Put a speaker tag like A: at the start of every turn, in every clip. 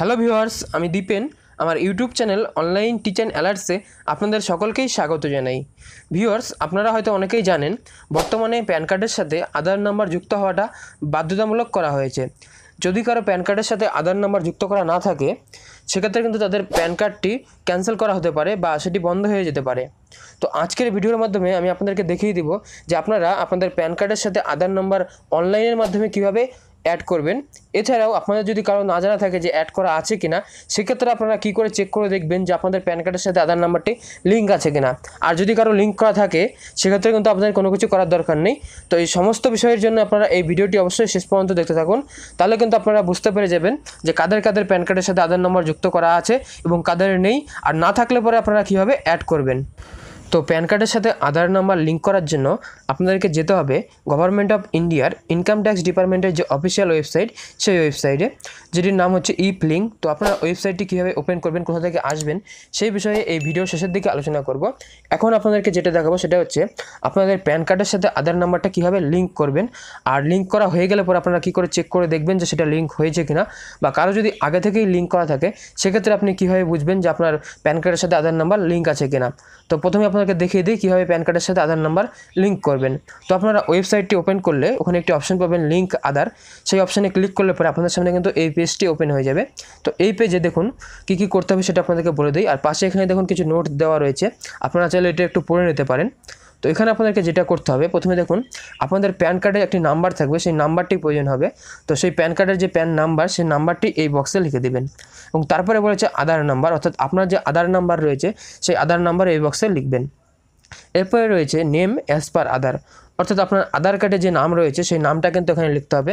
A: hello viewers আমি দীপেন আমার YouTube channel online teacher অ্যালার্টসে আপনাদের সকলকেই স্বাগত জানাই ভিউয়ার্স আপনারা হয়তো অনেকেই জানেন বর্তমানে প্যান কার্ডের সাথে আধার নাম্বার যুক্ত হওয়াটা বাধ্যতামূলক করা হয়েছে যদি কারো প্যান কার্ডের সাথে আধার নাম্বার যুক্ত করা না থাকে সেক্ষেত্রে কিন্তু তাদের প্যান কার্ডটি ক্যান্সেল করা হতে পারে বা সেটি বন্ধ হয়ে যেতে পারে তো আজকের ভিডিওর মাধ্যমে আমি আপনাদেরকে দেখিয়ে দিব যে আপনারা আপনাদের প্যান কার্ডের সাথে আধার নাম্বার অনলাইনের মাধ্যমে কীভাবে অ্যাড করবেন এছাড়াও আপনাদের যদি কারো না জানা থাকে যে অ্যাড করা আছে কিনা সেক্ষেত্রে আপনারা কী করে চেক করে দেখবেন যে আপনাদের প্যান কার্ডের সাথে আধার নাম্বারটি লিঙ্ক আছে কিনা আর যদি কারো লিঙ্ক করা থাকে সেক্ষেত্রে কিন্তু আপনাদের কোনো কিছু করার দরকার নেই তো এই সমস্ত বিষয়ের জন্য আপনারা এই ভিডিওটি অবশ্যই শেষ পর্যন্ত দেখতে থাকুন তাহলে কিন্তু আপনারা বুঝতে পেরে যাবেন যে কাদের কাদের প্যান কার্ডের সাথে আধার নম্বর যুক্ত করা আছে এবং কাদের নেই আর না থাকলে পরে আপনারা কীভাবে অ্যাড করবেন তো প্যান কার্ডের সাথে আধার নাম্বার লিঙ্ক করার জন্য আপনাদেরকে যেতে হবে গভর্নমেন্ট অফ ইন্ডিয়ার ইনকাম ট্যাক্স ডিপার্টমেন্টের যে অফিসিয়াল ওয়েবসাইট সেই ওয়েবসাইটে যেটির নাম হচ্ছে ই লিঙ্ক তো আপনারা ওয়েবসাইটটি কীভাবে ওপেন করবেন কোথা থেকে আসবেন সেই বিষয়ে এই ভিডিও শেষের দিকে আলোচনা করব এখন আপনাদেরকে যেটা দেখাবো সেটা হচ্ছে আপনাদের প্যান কার্ডের সাথে আধার নাম্বারটা কীভাবে লিঙ্ক করবেন আর লিঙ্ক করা হয়ে গেলে পর আপনারা কী করে চেক করে দেখবেন যে সেটা লিঙ্ক হয়েছে কিনা বা কারো যদি আগে থেকেই লিঙ্ক করা থাকে সেক্ষেত্রে আপনি কীভাবে বুঝবেন যে আপনার প্যান কার্ডের সাথে আধার নাম্বার লিঙ্ক আছে কিনা তো প্রথমে আপনার আপনাদেরকে দেখিয়ে দিই কীভাবে প্যান কার্ডের সাথে আধার নাম্বার লিঙ্ক করবেন তো আপনারা ওয়েবসাইটটি ওপেন করলে ওখানে একটি অপশন পাবেন লিঙ্ক আধার সেই অপশানে ক্লিক করলে পরে আপনাদের সামনে কিন্তু এই পেজটি ওপেন হয়ে যাবে তো এই পেজে দেখুন কী কী করতে হবে সেটা আপনাদেরকে বলে দিই আর পাশে এখানে দেখুন কিছু নোট দেওয়া রয়েছে আপনারা চাইলে এটা একটু পড়ে নিতে পারেন তো এখানে আপনাদেরকে যেটা করতে হবে প্রথমে দেখুন আপনাদের প্যান কার্ডে একটি নাম্বার থাকবে সেই নাম্বারটি প্রয়োজন হবে তো সেই প্যান কার্ডের যে প্যান নাম্বার সেই নাম্বারটি এই বক্সে লিখে দেবেন এবং তারপরে বলেছে আধার নাম্বার অর্থাৎ আপনার যে আধার নাম্বার রয়েছে সেই আধার নাম্বার এই বক্সে লিখবেন এরপরে রয়েছে নেম অ্যাজ পার আধার অর্থাৎ আপনার আধার কার্ডে যে নাম রয়েছে সেই নামটা কিন্তু এখানে লিখতে হবে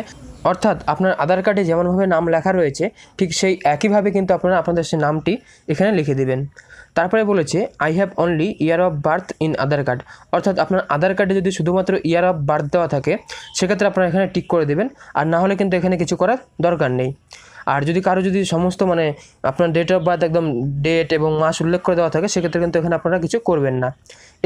A: অর্থাৎ আপনার আধার কার্ডে যেমনভাবে নাম লেখা রয়েছে ঠিক সেই একইভাবে কিন্তু আপনারা আপনাদের সেই নামটি এখানে লিখে দেবেন তারপরে বলেছে I have only year of birth in Aadhaar card অর্থাৎ আপনার আধার কার্ডে যদি শুধুমাত্র ইয়ার অফ বার্থ দেওয়া থাকে সেক্ষেত্রে আপনারা এখানে টিক করে দেবেন আর না হলে কিন্তু এখানে কিছু করার দরকার নেই আর যদি কারো যদি সমস্ত মানে আপনার ডেট অফ বার্থ একদম ডেট এবং মাস উল্লেখ করে দেওয়া থাকে সেক্ষেত্রে কিন্তু এখানে আপনারা কিছু করবেন না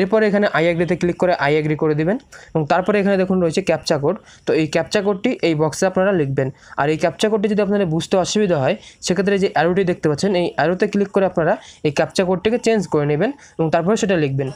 A: এরপরে এখানে আই অ্যাগ্রিতে ক্লিক করে আই অ্যাগ্রি করে দিবেন এবং তারপরে এখানে দেখুন রয়েছে ক্যাপচা কোড তো এই ক্যাপচা কোডটি এই বক্সে আপনারা লিখবেন আর এই ক্যাপচা কোডটি যদি আপনাদের বুঝতে অসুবিধা হয় সেক্ষেত্রে যে অ্যারোটি দেখতে পাচ্ছেন এই অ্যারোতে ক্লিক করে আপনারা এই ক্যাপচা কোডটিকে চেঞ্জ করে নেবেন এবং তারপরে সেটা লিখবেন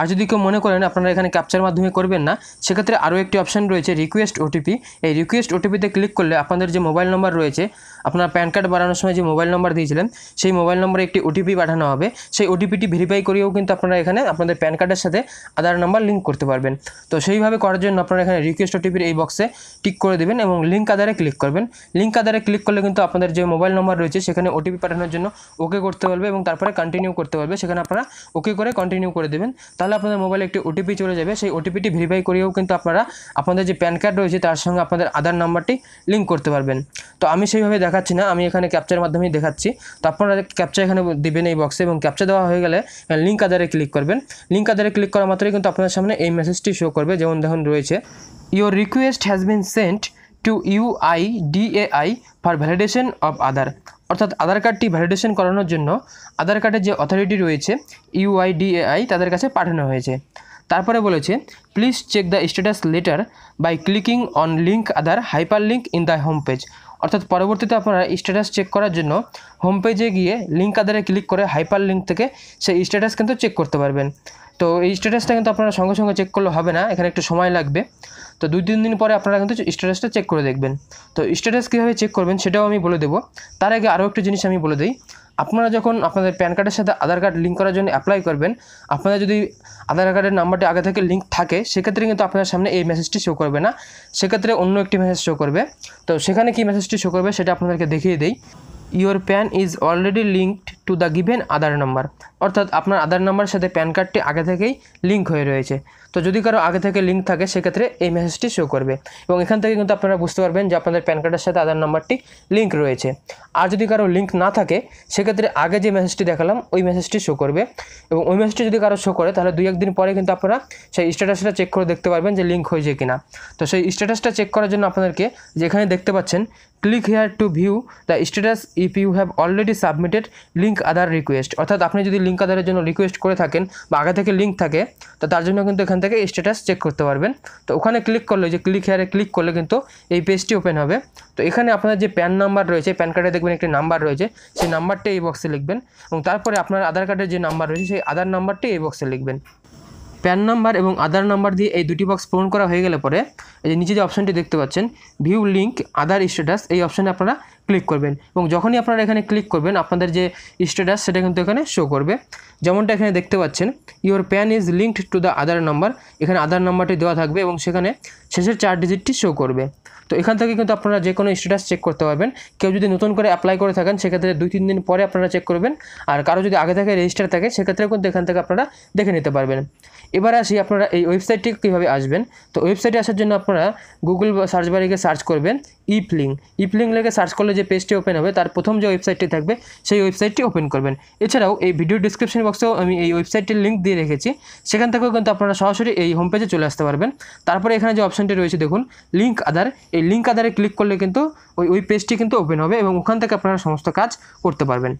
A: আর যদি কেউ মনে করেন আপনারা এখানে ক্যাপচার মাধ্যমে করবেন না সেক্ষেত্রে আরও একটি অপশান রয়েছে রিকোয়েস্ট ওটিপি এই রিকোয়েস্ট ওটিপিতে ক্লিক করলে আপনাদের যে মোবাইল নম্বর রয়েছে আপনার প্যান কার্ড বানানোর সময় যে মোবাইল নম্বর দিয়েছিলেন সেই মোবাইল নম্বরে একটি ওটিপি পাঠানো হবে সেই ওটিপিটি ভেরিফাই করেও কিন্তু আপনারা এখানে আপনাদের প্যান কার্ডের সাথে আধার নাম্বার লিঙ্ক করতে পারবেন তো সেইভাবে করার জন্য আপনারা এখানে রিকোয়েস্ট ওটিপির এই বক্সে টিক করে দেবেন এবং লিঙ্ক আধারে ক্লিক করবেন লিঙ্ক আধারে ক্লিক করলে কিন্তু আপনাদের যে মোবাইল নম্বর রয়েছে সেখানে ওটিপি পাঠানোর জন্য ওকে করতে পারবে এবং তারপরে কন্টিনিউ করতে পারবে সেখানে আপনারা ওকে করে কন্টিনিউ করে দেবেন তাহলে আপনাদের মোবাইলে একটি ওটিপি চলে যাবে সেই ওটিপিটি ভেরিফাই করেও কিন্তু আপনারা আপনাদের যে প্যান কার্ড রয়েছে তার সঙ্গে আপনাদের আধার নাম্বারটি লিঙ্ক করতে পারবেন তো আমি সেইভাবে দেখা দেখাচ্ছি না আমি এখানে ক্যাপচার মাধ্যমেই দেখাচ্ছি তো আপনারা ক্যাপচার এখানে দেবেন এই বক্সে এবং ক্যাপচার দেওয়া হয়ে গেলে লিঙ্ক আদারে ক্লিক করবেন লিঙ্ক আদারে ক্লিক করা মাত্রই কিন্তু আপনার সামনে এই মেসেজটি শো করবে যেমন দেখুন রয়েছে your request has been sent to U I UI I for validation of Aadhaar অর্থাৎ আধার কার্ডটি ভ্যালিডেশন করানোর জন্য আধার কার্ডের যে অথরিটি রয়েছে ইউআইডিএআই তাদের কাছে পাঠানো হয়েছে তারপরে বলেছে please check the status letter by clicking on link Aadhaar hyper link in the home page অর্থাৎ পরবর্তীতে আপনারা স্ট্যাটাস চেক করার জন্য হোম পেজে গিয়ে লিঙ্ক আদারে ক্লিক করে হাইপার লিঙ্ক থেকে সেই স্ট্যাটাস কিন্তু চেক করতে পারবেন তো এই স্ট্যাটাসটা কিন্তু আপনারা সঙ্গে সঙ্গে চেক করলে হবে না এখানে একটু সময় লাগবে তো দুই তিন দিন পরে আপনারা কিন্তু স্ট্যাটাসটা চেক করে দেখবেন তো স্ট্যাটাস কীভাবে চেক করবেন সেটাও আমি বলে দেবো তার আগে আরও একটা জিনিস আমি বলে দিই আপনারা যখন আপনাদের প্যান কার্ডের সাথে আধার কার্ড লিঙ্ক করার জন্য অ্যাপ্লাই করবেন আপনাদের যদি আধার কার্ডের নাম্বারটি আগে থেকে লিঙ্ক থাকে সেক্ষেত্রে কিন্তু আপনার সামনে এই মেসেজটি শো করবে না সেক্ষেত্রে অন্য একটি মেসেজ শো করবে তো সেখানে কী মেসেজটি শো করবে সেটা আপনাদেরকে দেখিয়ে দেই your PAN is already linked to the given Aadhaar number অর্থাৎ আপনার আধার নাম্বারের সাথে প্যান কার্ডটি আগে থেকেই লিঙ্ক হয়ে রয়েছে তো যদি কারো আগে থেকে লিঙ্ক থাকে সেক্ষেত্রে এই মেসেজটি শো করবে এবং এখান থেকে কিন্তু আপনারা বুঝতে পারবেন যে আপনাদের প্যান কার্ডের সাথে আধার নাম্বারটি লিঙ্ক রয়েছে আর যদি কারো লিঙ্ক না থাকে সেক্ষেত্রে আগে যে মেসেজটি দেখালাম ওই মেসেজটি শো করবে এবং ওই মেসেজটি যদি কারো শো করে তাহলে দুই একদিন পরে কিন্তু আপনারা সেই স্ট্যাটাসটা চেক করে দেখতে পারবেন যে লিঙ্ক হয়েছে কিনা তো সেই স্ট্যাটাসটা চেক করার জন্য আপনাদেরকে যেখানে দেখতে পাচ্ছেন click here to view the status if you have already submitted link Aadhaar request অর্থাৎ আপনি যদি লিঙ্ক আধারের জন্য রিকোয়েস্ট করে থাকেন বা আগে থেকে লিঙ্ক থাকে তো তার জন্য কিন্তু এখান থেকে স্ট্যাটাস চেক করতে পারবেন তো ওখানে ক্লিক করলে যে ক্লিক হেয়ারে ক্লিক করলে কিন্তু এই পেজটি ওপেন হবে তো এখানে আপনার যে প্যান নাম্বার রয়েছে প্যান কার্ডে দেখবেন একটি নাম্বার রয়েছে সেই নাম্বারটি এই বক্সে লিখবেন এবং তারপরে আপনার আধার কার্ডের যে নাম্বার রয়েছে সেই আধার নাম্বারটি এই বক্সে লিখবেন প্যান নাম্বার এবং আধার নাম্বার দিয়ে এই দুটি বক্স পূরণ করা হয়ে গেলে পরে এই যে নিচে যে অপশানটি দেখতে পাচ্ছেন ভিউ লিঙ্ক আধার স্ট্যাটাস এই অপশানে আপনারা ক্লিক করবেন এবং যখনই আপনারা এখানে ক্লিক করবেন আপনাদের যে স্ট্যাটাস সেটা কিন্তু এখানে শো করবে যেমনটা এখানে দেখতে পাচ্ছেন your PAN is linked to the Aadhaar number এখানে আধার নাম্বারটি দেওয়া থাকবে এবং সেখানে শেষের চার ডিজিটটি শো করবে তো এখান থেকে কিন্তু আপনারা যে কোনো স্ট্যাটাস চেক করতে পারবেন কেউ যদি নতুন করে অ্যাপ্লাই করে থাকেন সেক্ষেত্রে দুই তিন দিন পরে আপনারা চেক করবেন আর কারো যদি আগে থেকে রেজিস্টার থাকে সেক্ষেত্রেও কিন্তু এখান থেকে আপনারা দেখে নিতে পারবেন এবার আসি আপনারা এই ওয়েবসাইটটি কীভাবে আসবেন তো ওয়েবসাইটে আসার জন্য আপনারা গুগল সার্চ বারে গিয়ে সার্চ করবেন ইপলিং ইপলিং লেগে সার্চ করলে যে পেজটি ওপেন হবে তার প্রথম যে ওয়েবসাইটটি থাকবে সেই ওয়েবসাইটটি ওপেন করবেন এছাড়াও এই ভিডিও ডিসক্রিপশন বক্সেও আমি এই ওয়েবসাইটটির লিঙ্ক দিয়ে রেখেছি সেখান থেকেও কিন্তু আপনারা সরাসরি এই হোম পেজে চলে আসতে পারবেন তারপরে এখানে যে অপশানটি রয়েছে দেখুন লিঙ্ক আদার এই লিঙ্ক আধারে ক্লিক করলে কিন্তু ওই ওই পেজটি কিন্তু ওপেন হবে এবং ওখান থেকে আপনারা সমস্ত কাজ করতে পারবেন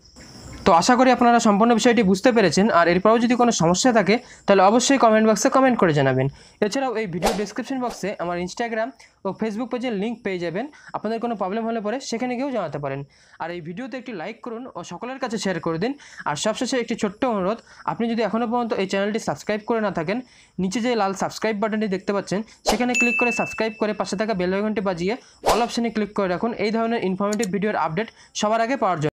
A: তো আশা করি আপনারা সম্পূর্ণ বিষয়টি বুঝতে পেরেছেন আর এরপরেও যদি কোনো সমস্যা থাকে তাহলে অবশ্যই কমেন্ট বক্সে কমেন্ট করে জানাবেন এছাড়াও এই ভিডিও ডিসক্রিপশন বক্সে আমার ইনস্টাগ্রাম ও ফেসবুক পেজের লিঙ্ক পেয়ে যাবেন আপনাদের কোনো প্রবলেম হলে পরে সেখানে গিয়েও জানাতে পারেন আর এই ভিডিওতে একটি লাইক করুন ও সকলের কাছে শেয়ার করে দিন আর সবশেষে একটি ছোট্ট অনুরোধ আপনি যদি এখনও পর্যন্ত এই চ্যানেলটি সাবস্ক্রাইব করে না থাকেন নিচে যে লাল সাবস্ক্রাইব বাটনটি দেখতে পাচ্ছেন সেখানে ক্লিক করে সাবস্ক্রাইব করে পাশে থাকা বেল বাজিয়ে অল অপশানে ক্লিক করে রাখুন এই ধরনের ইনফরমেটিভ ভিডিওর আপডেট সবার আগে পাওয়ার জন্য